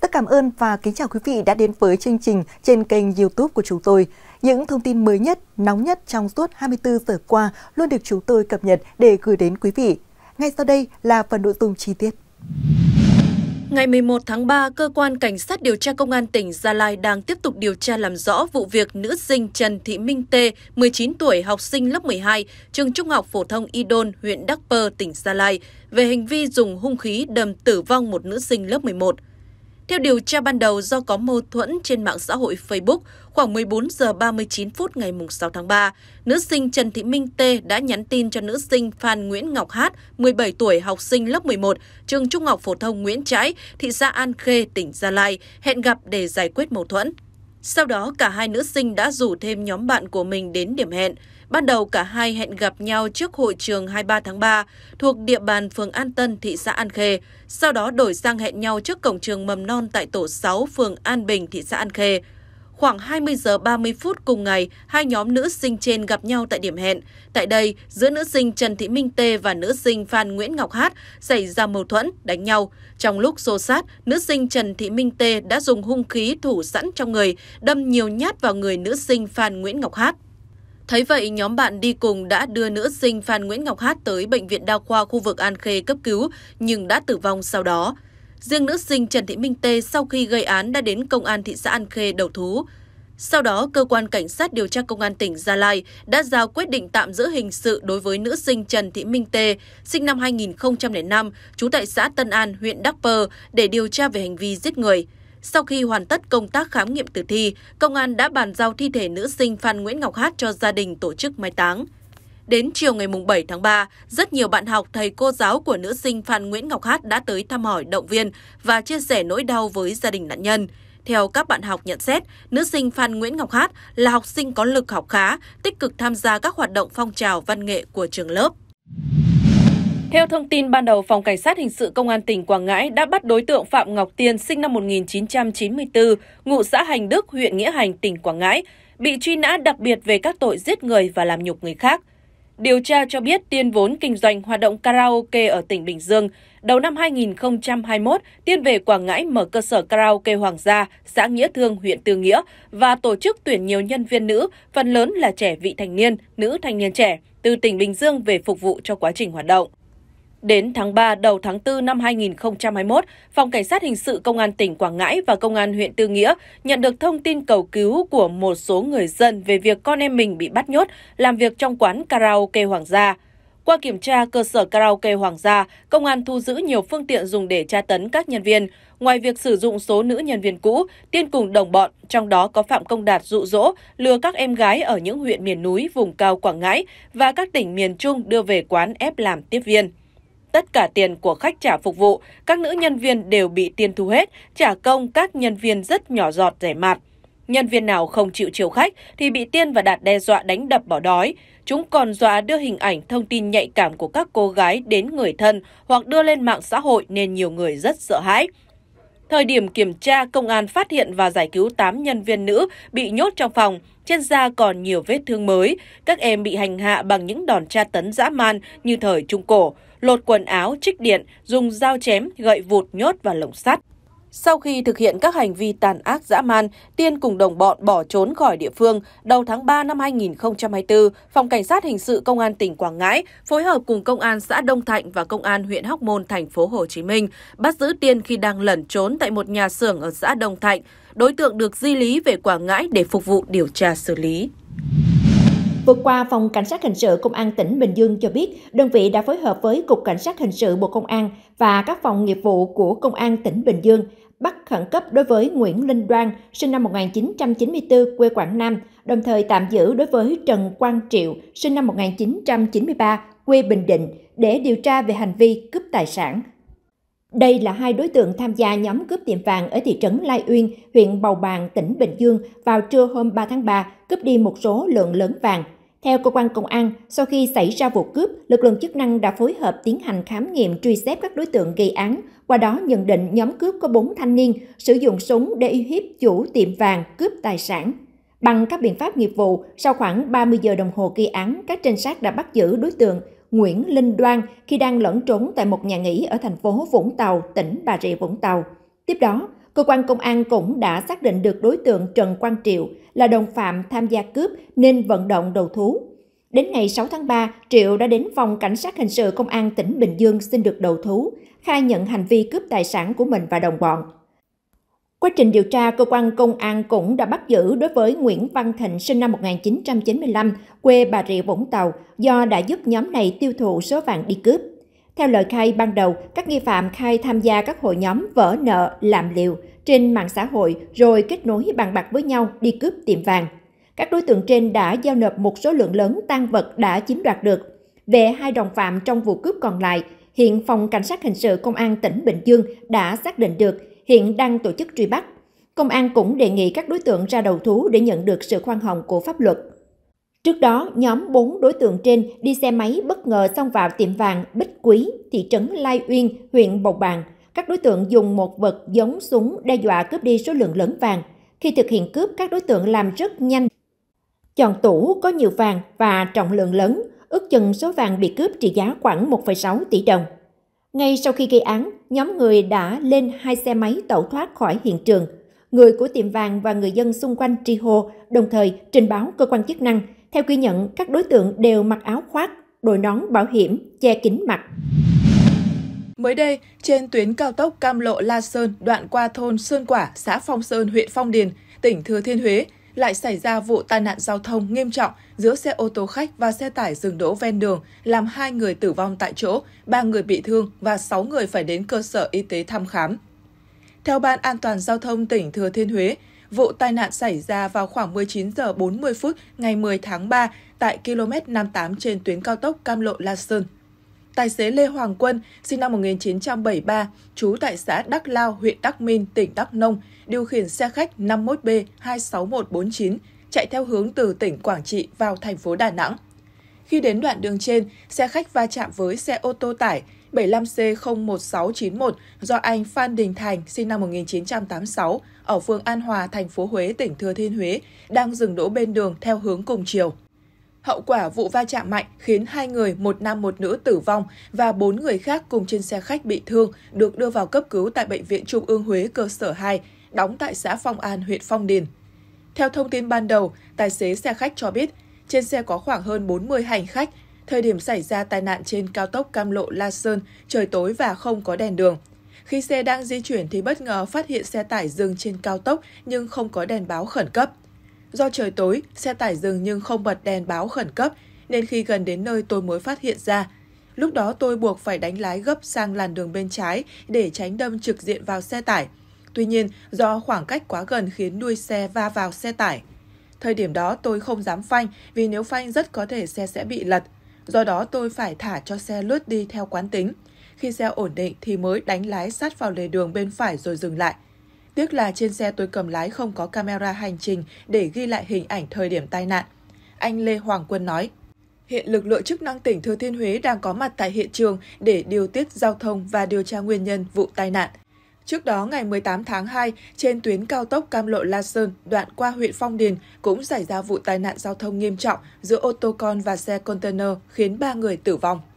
tất cảm ơn và kính chào quý vị đã đến với chương trình trên kênh YouTube của chúng tôi. Những thông tin mới nhất, nóng nhất trong suốt 24 giờ qua luôn được chúng tôi cập nhật để gửi đến quý vị. Ngay sau đây là phần nội dung chi tiết. Ngày 11 tháng 3, cơ quan cảnh sát điều tra công an tỉnh Gia Lai đang tiếp tục điều tra làm rõ vụ việc nữ sinh Trần Thị Minh Tê, 19 tuổi, học sinh lớp 12, trường Trung học phổ thông y Idon, huyện Đắc Pơ, tỉnh Gia Lai, về hành vi dùng hung khí đâm tử vong một nữ sinh lớp 11. Theo điều tra ban đầu, do có mâu thuẫn trên mạng xã hội Facebook, khoảng 14 giờ 39 phút ngày 6 tháng 3, nữ sinh Trần Thị Minh Tê đã nhắn tin cho nữ sinh Phan Nguyễn Ngọc Hát, 17 tuổi, học sinh lớp 11, trường Trung học phổ thông Nguyễn Trãi, thị xã An Khê, tỉnh Gia Lai, hẹn gặp để giải quyết mâu thuẫn. Sau đó, cả hai nữ sinh đã rủ thêm nhóm bạn của mình đến điểm hẹn. Ban đầu cả hai hẹn gặp nhau trước hội trường 23 tháng 3 thuộc địa bàn phường An Tân, thị xã An Khê, sau đó đổi sang hẹn nhau trước cổng trường mầm non tại tổ 6 phường An Bình, thị xã An Khê. Khoảng 20 giờ 30 phút cùng ngày, hai nhóm nữ sinh trên gặp nhau tại điểm hẹn. Tại đây, giữa nữ sinh Trần Thị Minh Tê và nữ sinh Phan Nguyễn Ngọc Hát xảy ra mâu thuẫn, đánh nhau. Trong lúc xô sát, nữ sinh Trần Thị Minh Tê đã dùng hung khí thủ sẵn trong người, đâm nhiều nhát vào người nữ sinh Phan Nguyễn Ngọc Hát. Thấy vậy, nhóm bạn đi cùng đã đưa nữ sinh Phan Nguyễn Ngọc Hát tới Bệnh viện Đa khoa khu vực An Khê cấp cứu, nhưng đã tử vong sau đó. Riêng nữ sinh Trần Thị Minh Tê sau khi gây án đã đến Công an thị xã An Khê đầu thú. Sau đó, Cơ quan Cảnh sát điều tra Công an tỉnh Gia Lai đã ra quyết định tạm giữ hình sự đối với nữ sinh Trần Thị Minh Tê, sinh năm 2005, trú tại xã Tân An, huyện Đắc Pơ, để điều tra về hành vi giết người. Sau khi hoàn tất công tác khám nghiệm tử thi, công an đã bàn giao thi thể nữ sinh Phan Nguyễn Ngọc Hát cho gia đình tổ chức mai táng. Đến chiều ngày 7 tháng 3, rất nhiều bạn học, thầy cô giáo của nữ sinh Phan Nguyễn Ngọc Hát đã tới thăm hỏi động viên và chia sẻ nỗi đau với gia đình nạn nhân. Theo các bạn học nhận xét, nữ sinh Phan Nguyễn Ngọc Hát là học sinh có lực học khá, tích cực tham gia các hoạt động phong trào văn nghệ của trường lớp. Theo thông tin ban đầu, Phòng Cảnh sát Hình sự Công an tỉnh Quảng Ngãi đã bắt đối tượng Phạm Ngọc Tiên sinh năm 1994, ngụ xã Hành Đức, huyện Nghĩa Hành, tỉnh Quảng Ngãi, bị truy nã đặc biệt về các tội giết người và làm nhục người khác. Điều tra cho biết Tiên vốn kinh doanh hoạt động karaoke ở tỉnh Bình Dương. Đầu năm 2021, Tiên về Quảng Ngãi mở cơ sở karaoke Hoàng gia, xã Nghĩa Thương, huyện Tư Nghĩa và tổ chức tuyển nhiều nhân viên nữ, phần lớn là trẻ vị thành niên, nữ thanh niên trẻ, từ tỉnh Bình Dương về phục vụ cho quá trình hoạt động. Đến tháng 3 đầu tháng 4 năm 2021, Phòng Cảnh sát Hình sự Công an tỉnh Quảng Ngãi và Công an huyện Tư Nghĩa nhận được thông tin cầu cứu của một số người dân về việc con em mình bị bắt nhốt làm việc trong quán karaoke Hoàng gia. Qua kiểm tra cơ sở karaoke Hoàng gia, công an thu giữ nhiều phương tiện dùng để tra tấn các nhân viên. Ngoài việc sử dụng số nữ nhân viên cũ, Tiên cùng đồng bọn, trong đó có Phạm Công Đạt dụ dỗ, lừa các em gái ở những huyện miền núi, vùng cao Quảng Ngãi và các tỉnh miền Trung đưa về quán ép làm tiếp viên tất cả tiền của khách trả phục vụ, các nữ nhân viên đều bị tiền thu hết, trả công các nhân viên rất nhỏ giọt rẻ mạt. Nhân viên nào không chịu chiều khách thì bị Tiên và Đạt đe dọa đánh đập bỏ đói. Chúng còn dọa đưa hình ảnh thông tin nhạy cảm của các cô gái đến người thân hoặc đưa lên mạng xã hội nên nhiều người rất sợ hãi. Thời điểm kiểm tra, công an phát hiện và giải cứu 8 nhân viên nữ bị nhốt trong phòng, trên da còn nhiều vết thương mới. Các em bị hành hạ bằng những đòn tra tấn dã man như thời Trung Cổ, lột quần áo, trích điện, dùng dao chém, gậy vụt nhốt vào lồng sắt. Sau khi thực hiện các hành vi tàn ác dã man, Tiên cùng đồng bọn bỏ trốn khỏi địa phương. Đầu tháng 3 năm 2024, Phòng Cảnh sát Hình sự Công an tỉnh Quảng Ngãi phối hợp cùng Công an xã Đông Thạnh và Công an huyện Hóc Môn, thành phố Hồ Chí Minh bắt giữ Tiên khi đang lẩn trốn tại một nhà xưởng ở xã Đông Thạnh. Đối tượng được di lý về Quảng Ngãi để phục vụ điều tra xử lý. Vừa qua, Phòng Cảnh sát Hình sự Công an tỉnh Bình Dương cho biết, đơn vị đã phối hợp với Cục Cảnh sát Hình sự Bộ Công an và các phòng nghiệp vụ của Công an tỉnh Bình Dương bắt khẩn cấp đối với Nguyễn Linh Đoan, sinh năm 1994, quê Quảng Nam, đồng thời tạm giữ đối với Trần Quang Triệu, sinh năm 1993, quê Bình Định, để điều tra về hành vi cướp tài sản. Đây là hai đối tượng tham gia nhóm cướp tiệm vàng ở thị trấn Lai Uyên, huyện Bầu Bàng, tỉnh Bình Dương vào trưa hôm 3 tháng 3, cướp đi một số lượng lớn vàng. Theo cơ quan công an, sau khi xảy ra vụ cướp, lực lượng chức năng đã phối hợp tiến hành khám nghiệm truy xét các đối tượng gây án, qua đó nhận định nhóm cướp có 4 thanh niên sử dụng súng để uy hiếp chủ tiệm vàng cướp tài sản. Bằng các biện pháp nghiệp vụ, sau khoảng 30 giờ đồng hồ gây án, các trinh sát đã bắt giữ đối tượng Nguyễn Linh Đoan khi đang lẫn trốn tại một nhà nghỉ ở thành phố Vũng Tàu, tỉnh Bà Rịa Vũng Tàu. Tiếp đó, cơ quan công an cũng đã xác định được đối tượng Trần Quang Triệu là đồng phạm tham gia cướp nên vận động đầu thú. Đến ngày 6 tháng 3, Triệu đã đến phòng cảnh sát hình sự công an tỉnh Bình Dương xin được đầu thú, khai nhận hành vi cướp tài sản của mình và đồng bọn. Quá trình điều tra, cơ quan công an cũng đã bắt giữ đối với Nguyễn Văn Thịnh sinh năm 1995, quê Bà Rịa Vũng Tàu, do đã giúp nhóm này tiêu thụ số vàng đi cướp. Theo lời khai ban đầu, các nghi phạm khai tham gia các hội nhóm vỡ nợ, làm liều trên mạng xã hội rồi kết nối bàn bạc với nhau đi cướp tiệm vàng. Các đối tượng trên đã giao nộp một số lượng lớn tăng vật đã chiếm đoạt được. Về hai đồng phạm trong vụ cướp còn lại, hiện Phòng Cảnh sát Hình sự Công an tỉnh Bình Dương đã xác định được hiện đang tổ chức truy bắt. Công an cũng đề nghị các đối tượng ra đầu thú để nhận được sự khoan hồng của pháp luật. Trước đó, nhóm 4 đối tượng trên đi xe máy bất ngờ xông vào tiệm vàng Bích Quý, thị trấn Lai Uyên, huyện Bầu Bàng. Các đối tượng dùng một vật giống súng đe dọa cướp đi số lượng lớn vàng. Khi thực hiện cướp, các đối tượng làm rất nhanh. Chọn tủ có nhiều vàng và trọng lượng lớn, ước chừng số vàng bị cướp trị giá khoảng 1,6 tỷ đồng. Ngay sau khi gây án, nhóm người đã lên hai xe máy tẩu thoát khỏi hiện trường. Người của tiệm vàng và người dân xung quanh tri hô, đồng thời trình báo cơ quan chức năng. Theo ghi nhận, các đối tượng đều mặc áo khoác, đội nón bảo hiểm, che kín mặt. Mới đây, trên tuyến cao tốc Cam Lộ La Sơn đoạn qua thôn Sơn Quả, xã Phong Sơn, huyện Phong Điền, tỉnh Thừa Thiên Huế, lại xảy ra vụ tai nạn giao thông nghiêm trọng giữa xe ô tô khách và xe tải dừng đỗ ven đường, làm hai người tử vong tại chỗ, ba người bị thương và sáu người phải đến cơ sở y tế thăm khám. Theo Ban An toàn Giao thông tỉnh Thừa Thiên Huế, vụ tai nạn xảy ra vào khoảng 19 giờ 40 phút ngày 10 tháng 3 tại km 58 trên tuyến cao tốc Cam Lộ La Sơn tài xế Lê Hoàng Quân, sinh năm 1973, trú tại xã Đắc Lao, huyện Đắc Minh, tỉnh Đắk Nông, điều khiển xe khách 51B26149 chạy theo hướng từ tỉnh Quảng Trị vào thành phố Đà Nẵng. Khi đến đoạn đường trên, xe khách va chạm với xe ô tô tải 75C01691 do anh Phan Đình Thành, sinh năm 1986, ở phường An Hòa, thành phố Huế, tỉnh Thừa Thiên Huế, đang dừng đỗ bên đường theo hướng cùng chiều. Hậu quả vụ va chạm mạnh khiến hai người, một nam một nữ tử vong và bốn người khác cùng trên xe khách bị thương được đưa vào cấp cứu tại Bệnh viện Trung ương Huế cơ sở 2, đóng tại xã Phong An, huyện Phong Điền. Theo thông tin ban đầu, tài xế xe khách cho biết trên xe có khoảng hơn 40 hành khách. Thời điểm xảy ra tai nạn trên cao tốc Cam Lộ La Sơn, trời tối và không có đèn đường. Khi xe đang di chuyển thì bất ngờ phát hiện xe tải dừng trên cao tốc nhưng không có đèn báo khẩn cấp. Do trời tối, xe tải dừng nhưng không bật đèn báo khẩn cấp, nên khi gần đến nơi tôi mới phát hiện ra. Lúc đó tôi buộc phải đánh lái gấp sang làn đường bên trái để tránh đâm trực diện vào xe tải. Tuy nhiên, do khoảng cách quá gần khiến đuôi xe va vào xe tải. Thời điểm đó tôi không dám phanh vì nếu phanh rất có thể xe sẽ bị lật. Do đó tôi phải thả cho xe lướt đi theo quán tính. Khi xe ổn định thì mới đánh lái sát vào lề đường bên phải rồi dừng lại – Tiếc là trên xe tôi cầm lái không có camera hành trình để ghi lại hình ảnh thời điểm tai nạn. Anh Lê Hoàng Quân nói, hiện lực lượng chức năng tỉnh Thừa Thiên Huế đang có mặt tại hiện trường để điều tiết giao thông và điều tra nguyên nhân vụ tai nạn. Trước đó, ngày 18 tháng 2, trên tuyến cao tốc Cam Lộ La Sơn, đoạn qua huyện Phong Điền, cũng xảy ra vụ tai nạn giao thông nghiêm trọng giữa ô tô con và xe container khiến 3 người tử vong.